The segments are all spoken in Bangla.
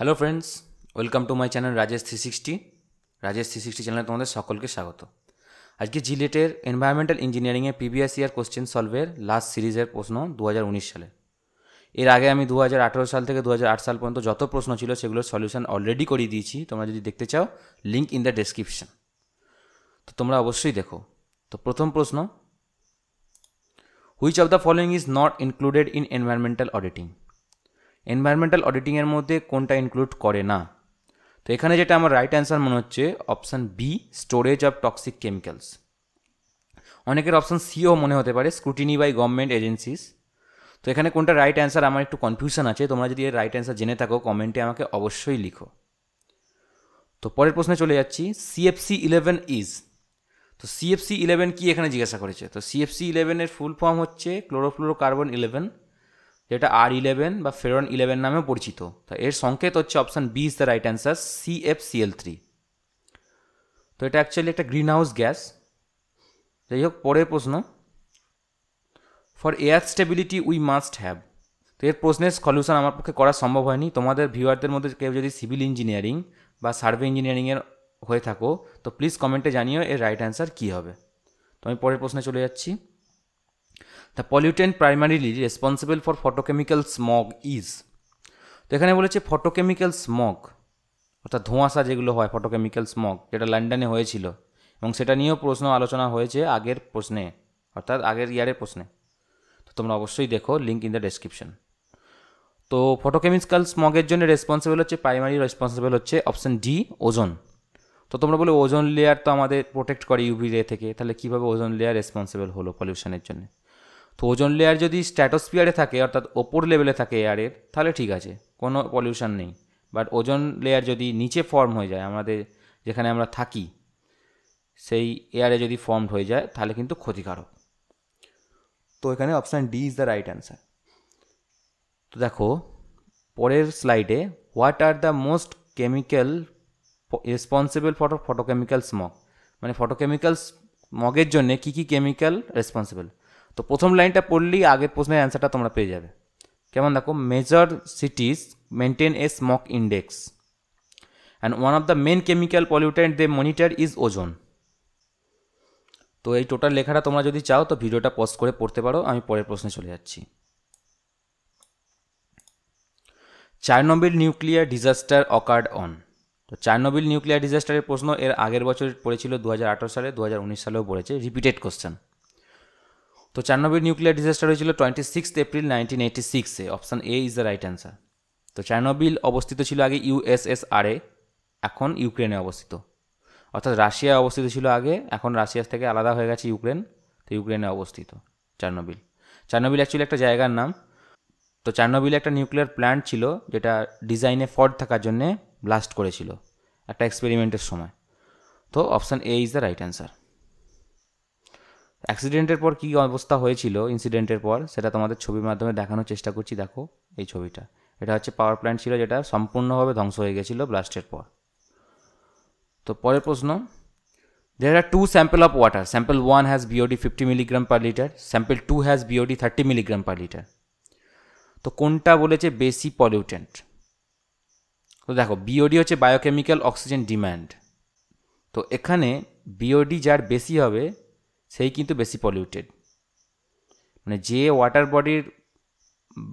hello friends welcome to my channel Rajesh three sixty Rajesh three sixty চ্যানেলে তোমাদের সকলকে স্বাগত আজকে জিলেটের এনভায়রনমেন্টাল ইঞ্জিনিয়ারিংয়ে প্রিভিয়াস ইয়ার কোশ্চেন সলভের লাস্ট সিরিজের প্রশ্ন দু হাজার সালে এর আগে আমি দু হাজার সাল থেকে দু হাজার সাল পর্যন্ত যত প্রশ্ন ছিল সেগুলোর সলিউশন অলরেডি করিয়ে দিয়েছি তোমরা যদি দেখতে চাও লিঙ্ক ইন দ্য ডেসক্রিপশন তো তোমরা অবশ্যই দেখো তো প্রথম প্রশ্ন which of the following is not included in environmental auditing environmental অডিটিংয়ের মধ্যে কোনটা ইনক্লুড করে না তো এখানে যেটা আমার রাইট অ্যান্সার মনে হচ্ছে option B storage of toxic chemicals অনেকের অপশান সিও মনে হতে পারে স্ক্রুটিনি বাই গভর্নমেন্ট এজেন্সিস তো এখানে কোনটা রাইট অ্যান্সার আমার একটু কনফিউশন আছে তোমরা যদি এর রাইট অ্যান্সার জেনে থাকো কমেন্টে আমাকে অবশ্যই লিখো তো পরের প্রশ্নে চলে যাচ্ছি সিএফসি ইলেভেন ইজ তো সিএফসি ইলেভেন কি এখানে জিজ্ঞাসা করেছে তো সিএফসি ইলেভেনের ফুল ফর্ম হচ্ছে ক্লোরোফ্লোরো কার্বন ইলেভেন যেটা আর ইলেভেন বা ফেরন ইলেভেন নামে পরিচিত তা এর সংকেত হচ্ছে option B is the right answer C F CL three তো এটা অ্যাকচুয়ালি একটা গ্রিন হাউস গ্যাস যাই হোক পরের প্রশ্ন for air stability we must have তো এর প্রশ্নের সলিউশন আমার পক্ষে করা সম্ভব হয়নি তোমাদের ভিউয়ারদের মধ্যে কেউ যদি সিভিল ইঞ্জিনিয়ারিং বা সার্ভে ইঞ্জিনিয়ারিংয়ের হয়ে থাকো তো প্লিজ কমেন্টে জানিও এর রাইট অ্যান্সার কী হবে তো আমি পরের প্রশ্নে চলে যাচ্ছি the pollutant primarily responsible for photochemical smog is তো এখানে বলেছে ফটোকেমিক্যাল স্মগ অর্থাৎ ধোঁয়াশা যেগুলো হয় ফটোকেমিক্যাল স্মগ যেটা লন্ডনে হয়েছিল এবং সেটা নিয়েও প্রশ্ন আলোচনা হয়েছে আগের প্রশ্নে অর্থাৎ আগের ইয়ারের প্রশ্নে তো তোমরা অবশ্যই দেখো লিঙ্ক ইন দ্য ডেসক্রিপশন তো ফটোকেমিক্যাল স্মগের জন্য রেসপন্সিবল হচ্ছে প্রাইমারি রেসপন্সিবল হচ্ছে অপশান ডি ওজন তো তোমরা বলে ওজন লেয়ার তো আমাদের প্রোটেক্ট করে ইউভি রে থেকে তাহলে কীভাবে ওজন লেয়ার রেসপন্সিবল হলো পলিউশনের জন্য তো ওজন লেয়ার যদি স্ট্যাটোসফিয়ারে থাকে অর্থাৎ ওপর লেভেলে থাকে এয়ারের তাহলে ঠিক আছে কোনো পলিউশন নেই বাট ওজন লেয়ার যদি নিচে ফর্ম হয়ে যায় আমাদের যেখানে আমরা থাকি সেই এয়ারে যদি ফর্মড হয়ে যায় তাহলে কিন্তু ক্ষতিকারক তো এখানে option D is the right answer তো দেখো পরের স্লাইডে what are the most chemical responsible photo photochemical smog মানে ফটোকেমিক্যাল স্মগের জন্যে কী কী কেমিক্যাল রেসপন্সিবল তো প্রথম লাইনটা পড়লেই আগের প্রশ্নের অ্যান্সারটা তোমরা পেয়ে যাবে কেমন দেখো major cities maintain a smog index and one of the main chemical pollutant they monitor is ozone তো এই টোটাল লেখাটা তোমরা যদি চাও তো ভিডিওটা পজ করে পড়তে পারো আমি পরের প্রশ্নে চলে যাচ্ছি Chernobyl nuclear disaster occurred on তো চার্নোবিল নিউক্লিয়ার ডিজাস্টারের প্রশ্ন এর আগের বছর পড়েছিল দু সালে দু সালেও পড়েছে রিপিটেড কোশ্চেন তো চার নিউক্লিয়ার ডিজাস্টার হয়েছিল twenty six April nineteen eighty সিক্সে option A is the right answer তো চার্নোবিল অবস্থিত ছিল আগে ইউএসএসআরে এখন ইউক্রেনে অবস্থিত অর্থাৎ রাশিয়ায় অবস্থিত ছিল আগে এখন রাশিয়ার থেকে আলাদা হয়ে গেছে ইউক্রেন তো ইউক্রেনে অবস্থিত চার্নোবিল চার্নোবিল অ্যাকচুয়ালি একটা জায়গার নাম তো চার্নোবিলে একটা নিউক্লিয়ার প্ল্যান্ট ছিল যেটা ডিজাইনে ফট থাকার জন্যে ব্লাস্ট করেছিল একটা এক্সপেরিমেন্টের সময় তো option A is the right answer অ্যাক্সিডেন্টের পর কী অবস্থা হয়েছিল ইনসিডেন্টের পর সেটা তোমাদের ছবির মাধ্যমে দেখানোর চেষ্টা করছি দেখো এই ছবিটা এটা হচ্ছে পাওয়ার প্ল্যান্ট ছিল যেটা সম্পূর্ণভাবে ধ্বংস হয়ে গেছিলো ব্লাস্টের পর তো পরের প্রশ্ন There are two sample of water sample one has BOD fifty milligram per litre sample two has BOD thirty milligram per litre তো কোনটা বলেছে বেশি পলিউটেন্ট তো দেখো বিওডি হচ্ছে বায়োকেমিক্যাল অক্সিজেন ডিম্যান্ড তো এখানে বিওডি যার বেশি হবে সেই কিন্তু বেশি পলিউটেড মানে যে ওয়াটার বডির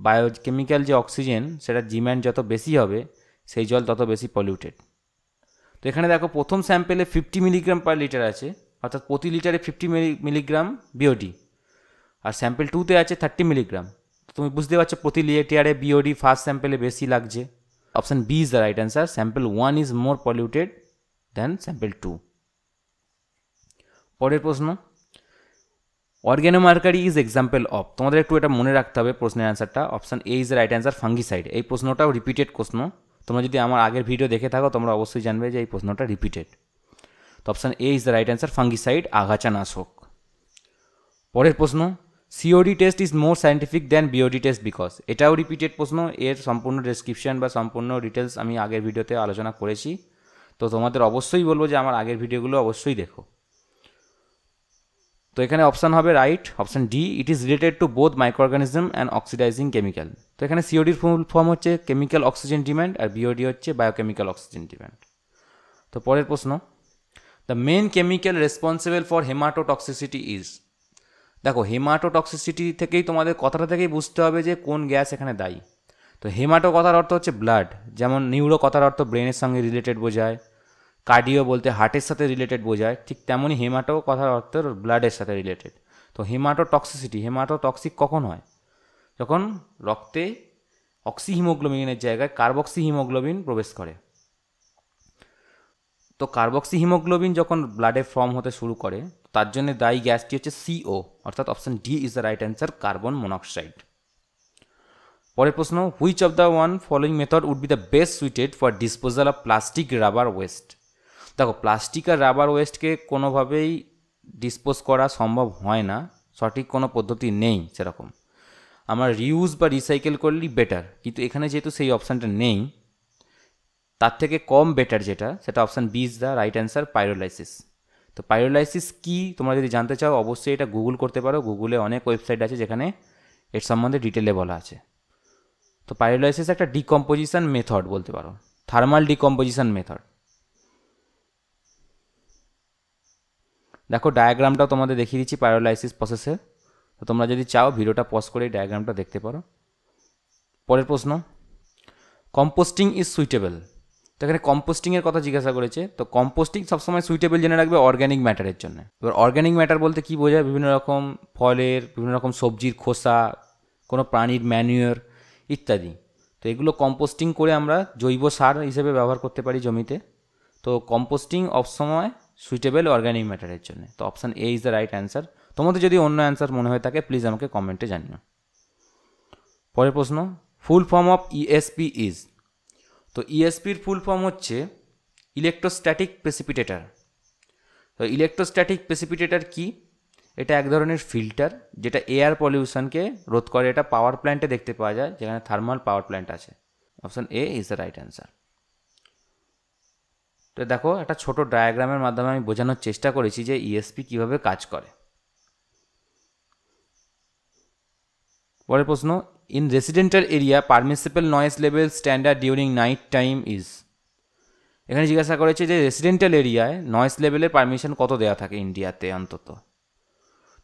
বায়োকেমিক্যাল যে অক্সিজেন সেটা ডিম্যান্ড যত বেশি হবে সেই জল তত বেশি পলিউটেড তো এখানে দেখো প্রথম স্যাম্পেলে ফিফটি মিলিগ্রাম পার লিটার আছে অর্থাৎ প্রতি লিটারে ফিফটি মিলিগ্রাম বিওডি আর স্যাম্পেল টুতে আছে থার্টি মিলিগ্রাম তুমি বুঝতে পারছো প্রতি লিটারে বিওডি ফার্স্ট স্যাম্পেলে বেশি লাগছে option B is the right answer sample one is more polluted than sample two পরের প্রশ্ন অর্গ্যানোমার্কারি ইজ এক্সাম্পল অফ তোমাদের একটু এটা মনে রাখতে হবে প্রশ্নের অ্যান্সারটা option A is right answer fungicide এই প্রশ্নটাও রিপিটেড প্রশ্ন তোমরা যদি আমার আগের ভিডিও দেখে থাকো তোমরা অবশ্যই জানবে যে এই প্রশ্নটা রিপিটেড তো option A is the right answer fungicide নাশক পরের প্রশ্ন COD test is more scientific than BOD test because এটাও রিপিটেড প্রশ্ন এর সম্পূর্ণ ডেসক্রিপশন বা সম্পূর্ণ ডিটেলস আমি আগের ভিডিওতে আলোচনা করেছি তো তোমাদের অবশ্যই বলবো যে আমার আগের ভিডিওগুলো অবশ্যই দেখো তো এখানে অপশান হবে right option D it is related to both micro organism and oxidising chemical তো এখানে সিওডির ফুল ফর্ম হচ্ছে কেমিক্যাল অক্সিজেন ডিম্যান্ড আর বিওডি হচ্ছে বায়োকেমিক্যাল অক্সিজেন ডিম্যান্ড তো পরের প্রশ্ন the main chemical responsible for hematotoxicity is দেখো হেমাটোটক্সিসিটি থেকেই তোমাদের কথাটা থেকেই বুঝতে হবে যে কোন গ্যাস এখানে দায়ী তো হেমাটো কথার অর্থ হচ্ছে ব্লাড যেমন নিউরো কথার অর্থ ব্রেনের সঙ্গে রিলেটেড বোঝায় কার্ডিও বলতে হার্টের সাথে রিলেটেড বোঝায় ঠিক তেমনই হেমাটো কথার অর্থ ব্লাডের সাথে রিলেটেড তো হেমাটো টক্সিসিটি হেমাটো টক্সিক কখন হয় যখন রক্তে অক্সি হিমোগ্লোবিনের জায়গায় কার্বক্সি হিমোগ্লোবিন প্রবেশ করে তো কার্বক্সি হিমোগ্লোবিন যখন ব্লাডে ফর্ম হতে শুরু করে তার জন্য দায়ী গ্যাসটি হচ্ছে সিও অর্থাৎ option D is the right answer carbon monoxide পরের প্রশ্ন which of the one following method would be the best suited for disposal of plastic rubber waste দেখো প্লাস্টিক আর রাবার ওয়েস্টকে কোনোভাবেই ডিসপোজ করা সম্ভব হয় না সঠিক কোনো পদ্ধতি নেই সেরকম আমরা রিউজ বা রিসাইকেল করলেই বেটার কিন্তু এখানে যেহেতু সেই অপশানটা নেই তার থেকে কম বেটার যেটা সেটা option B is the right answer pyrolysis তো পাইরোলাইসিস কি তোমরা যদি জানতে চাও অবশ্যই এটা গুগল করতে পারো গুগলে অনেক ওয়েবসাইট আছে যেখানে এর সম্বন্ধে ডিটেলে বলা আছে তো পাইরোলাইসিস একটা ডিকম্পোজিশান মেথড বলতে পারো থার্মাল ডিকম্পোজিশান মেথড দেখো ডায়াগ্রামটাও তোমাদের দেখিয়ে দিচ্ছি প্যারালাইসিস প্রসেসের তো তোমরা যদি চাও ভিডিওটা পজ করে এই ডায়াগ্রামটা দেখতে পারো পরের প্রশ্ন কম্পোস্টিং ইজ সুইটেবল তো এখানে কম্পোস্টিংয়ের কথা জিজ্ঞাসা করেছে তো কম্পোস্টিং সবসময় সুইটেবল জেনে রাখবে অর্গ্যানিক ম্যাটারের জন্য এবার অর্গ্যানিক ম্যাটার বলতে কী বোঝায় বিভিন্ন রকম ফলের বিভিন্ন রকম সবজির খোসা কোনো প্রাণীর ম্যানিওর ইত্যাদি তো এগুলো কম্পোস্টিং করে আমরা জৈব সার হিসেবে ব্যবহার করতে পারি জমিতে তো কম্পোস্টিং অবসময় সুইটেবল অর্গ্যানিক ম্যাটারের জন্য তো option A is the right answer তোমাদের যদি অন্য অ্যান্সার মনে হয়ে থাকে প্লিজ আমাকে কমেন্টে জানিও পরের প্রশ্ন full form of ESP is তো ইএসপির ফুল ফর্ম হচ্ছে ইলেকট্রোস্ট্যাটিক প্রেসিপিটেটার তো ইলেকট্রোস্ট্যাটিক প্রেসিপিটেটার কি এটা এক ধরনের ফিল্টার যেটা এয়ার পলিউশনকে রোধ করে এটা পাওয়ার প্ল্যান্টে দেখতে পাওয়া যায় যেখানে থার্মাল পাওয়ার প্ল্যান্ট আছে option A is the right answer তো দেখো একটা ছোট ডায়াগ্রামের মাধ্যমে আমি বোঝানোর চেষ্টা করেছি যে ইএসপি e কিভাবে কাজ করে পরের প্রশ্ন in residential area permissible noise level standard during night time is এখানে জিজ্ঞাসা করেছে যে রেসিডেন্টাল এরিয়ায় নয়েস লেভেলের পারমিশন কত দেওয়া থাকে ইন্ডিয়াতে অন্তত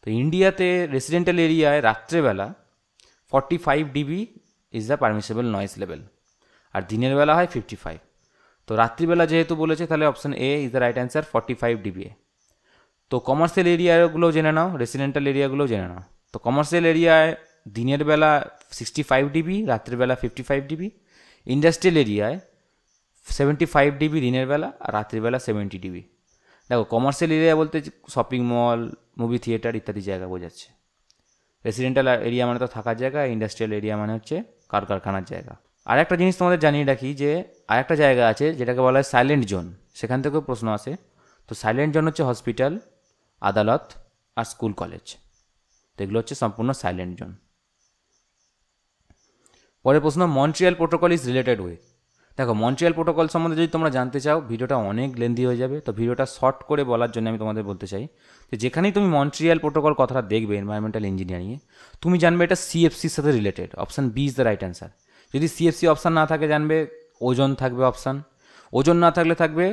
তো ইন্ডিয়াতে রেসিডেন্টাল এরিয়ায় রাত্রেবেলা forty five dB is the permissible noise level আর দিনের বেলা হয় ফিফটি ফাইভ তো রাত্রিবেলা যেহেতু বলেছে তাহলে option A is the right answer forty five dBA তো কমার্শিয়াল এরিয়াগুলো জেনে নাও রেসিডেন্টাল এরিয়াগুলো জেনে নাও তো কমার্শিয়াল এরিয়ায় দিনের বেলা সিক্সটি ফাইভ ডিবি রাত্রিবেলা ফিফটি ফাইভ ডিবি ইন্ডাস্ট্রিয়াল এরিয়ায় সেভেন্টি ফাইভ ডিবি দিনের বেলা আর রাত্রিবেলা সেভেন্টি ডিবি দেখো কমার্শিয়াল এরিয়া বলতে শপিং মল মুভি থিয়েটার ইত্যাদি জায়গা বোঝাচ্ছে রেসিডেন্টাল এরিয়া মানে তো থাকার জায়গা ইন্ডাস্ট্রিয়াল এরিয়া মানে হচ্ছে কারখানার জায়গা আর একটা জিনিস তোমাদের জানিয়ে রাখি যে আর একটা জায়গা আছে যেটাকে বলা হয় সাইলেন্ট জোন সেখান থেকেও প্রশ্ন আসে তো সাইলেন্ট জোন হচ্ছে হসপিটাল আদালত আর স্কুল কলেজ তো এগুলো হচ্ছে সম্পূর্ণ সাইলেন্ট জোন পরে প্রশ্ন Montreal protocol is related way দেখো মন্ট্রিয়াল প্রোটোকল সম্বন্ধে যদি তোমরা জানতে চাও ভিডিওটা অনেক লেন্দি হয়ে যাবে তো ভিডিওটা শর্ট করে বলার জন্য আমি তোমাদের বলতে চাই যে যেখানেই তুমি মন্ট্রিয়াল প্রোটোকল কথাটা দেখবে এনভায়রনমেন্টাল ইঞ্জিনিয়ারিংয়ে তুমি জানবে এটা সিএফসির সাথে related option B is the right answer যদি সিএফসি অপশান না থাকে জানবে ওজন থাকবে অপশান ওজন না থাকলে থাকবে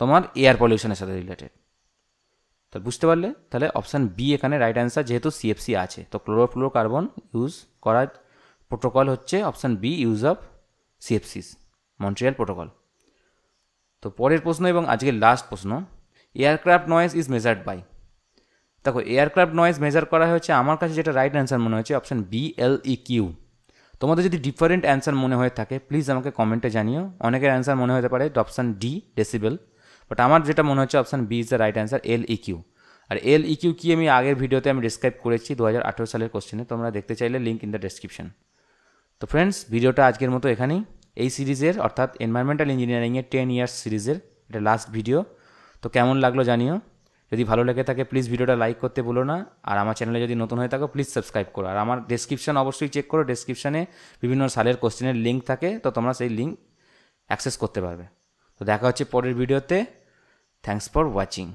তোমার এয়ার পলিউশনের সাথে রিলেটেড তো বুঝতে পারলে তাহলে অপশান বি এখানে রাইট অ্যান্সার যেহেতু সিএফসি আছে তো ক্লোরোফ্লোরোকার্বন ইউজ করার প্রোটোকল হচ্ছে option B use of CFCs Montreal protocol তো পরের প্রশ্ন এবং আজকের লাস্ট প্রশ্ন aircraft noise is measured by দেখো এয়ারক্রাফট নয়েজ মেজার করা হয়েছে আমার কাছে যেটা রাইট অ্যান্সার মনে হয়েছে option B L E Q তোমাদের যদি ডিফারেন্ট অ্যান্সার মনে হয়ে থাকে প্লিজ আমাকে কমেন্টে জানিও অনেকের অ্যান্সার মনে হতে পারে অপশান ডি ডেসিবেল বাট আমার যেটা মনে হচ্ছে option B is the right answer L E Q আর এল ই কিউ কি আমি আগের ভিডিওতে আমি ডিসক্রাইব করেছি দু হাজার সালের কোশ্চেনে তোমরা দেখতে চাইলে লিঙ্ক ইন দ্য ডেসক্রিপশন তো ফ্রেন্ডস ভিডিওটা আজকের মতো এখানেই এই সিরিজের অর্থাৎ এনভায়রনমেন্টাল ইঞ্জিনিয়ারিংয়ের টেন ইয়ার্স সিরিজের এটা লাস্ট ভিডিও তো কেমন লাগলো জানিও যদি ভালো লেগে থাকে প্লিজ ভিডিওটা লাইক করতে ভুলো না আর আমার চ্যানেলে যদি নতুন হয়ে থাকো প্লিজ সাবস্ক্রাইব করো আর আমার ডেসক্রিপশান অবশ্যই চেক করো ডেসক্রিপশানে বিভিন্ন সালের কোশ্চেনের লিঙ্ক থাকে তো তোমরা সেই লিঙ্ক অ্যাক্সেস করতে পারবে তো দেখা হচ্ছে পরের ভিডিওতে থ্যাংকস ফর ওয়াচিং